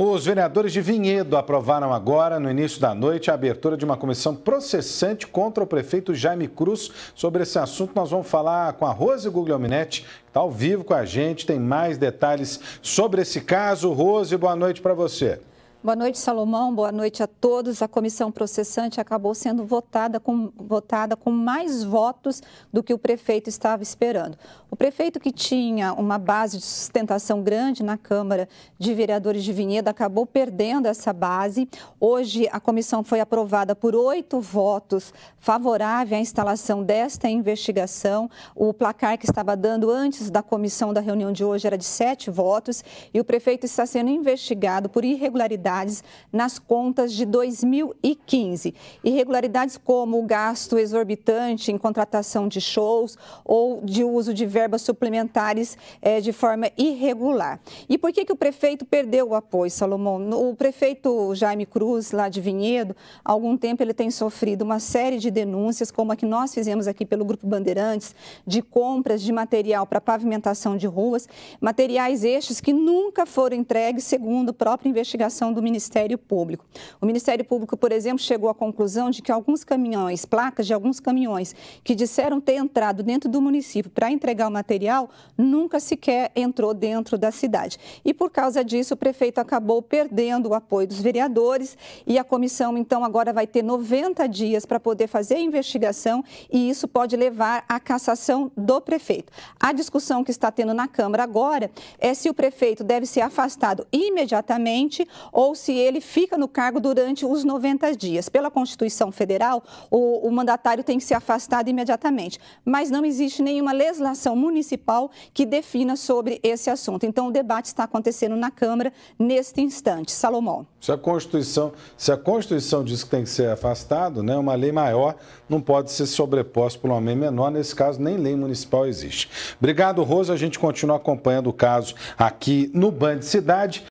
Os vereadores de Vinhedo aprovaram agora, no início da noite, a abertura de uma comissão processante contra o prefeito Jaime Cruz. Sobre esse assunto, nós vamos falar com a Rose Guglielminetti, que está ao vivo com a gente, tem mais detalhes sobre esse caso. Rose, boa noite para você. Boa noite, Salomão. Boa noite a todos. A comissão processante acabou sendo votada com, votada com mais votos do que o prefeito estava esperando. O prefeito, que tinha uma base de sustentação grande na Câmara de Vereadores de Vinhedo, acabou perdendo essa base. Hoje, a comissão foi aprovada por oito votos favoráveis à instalação desta investigação. O placar que estava dando antes da comissão da reunião de hoje era de sete votos e o prefeito está sendo investigado por irregularidades irregularidades nas contas de 2015. Irregularidades como o gasto exorbitante em contratação de shows ou de uso de verbas suplementares é, de forma irregular. E por que, que o prefeito perdeu o apoio, Salomão? O prefeito Jaime Cruz, lá de Vinhedo, há algum tempo ele tem sofrido uma série de denúncias, como a que nós fizemos aqui pelo Grupo Bandeirantes, de compras de material para pavimentação de ruas, materiais estes que nunca foram entregues, segundo a própria investigação do do Ministério Público. O Ministério Público, por exemplo, chegou à conclusão de que alguns caminhões, placas de alguns caminhões que disseram ter entrado dentro do município para entregar o material, nunca sequer entrou dentro da cidade. E por causa disso, o prefeito acabou perdendo o apoio dos vereadores e a comissão, então, agora vai ter 90 dias para poder fazer a investigação e isso pode levar à cassação do prefeito. A discussão que está tendo na Câmara agora é se o prefeito deve ser afastado imediatamente ou ou se ele fica no cargo durante os 90 dias. Pela Constituição Federal, o, o mandatário tem que ser afastado imediatamente, mas não existe nenhuma legislação municipal que defina sobre esse assunto. Então, o debate está acontecendo na Câmara neste instante. Salomão. Se a Constituição, se a Constituição diz que tem que ser afastado, né, uma lei maior não pode ser sobreposta por uma lei menor. Nesse caso, nem lei municipal existe. Obrigado, Rosa. A gente continua acompanhando o caso aqui no Band Cidade.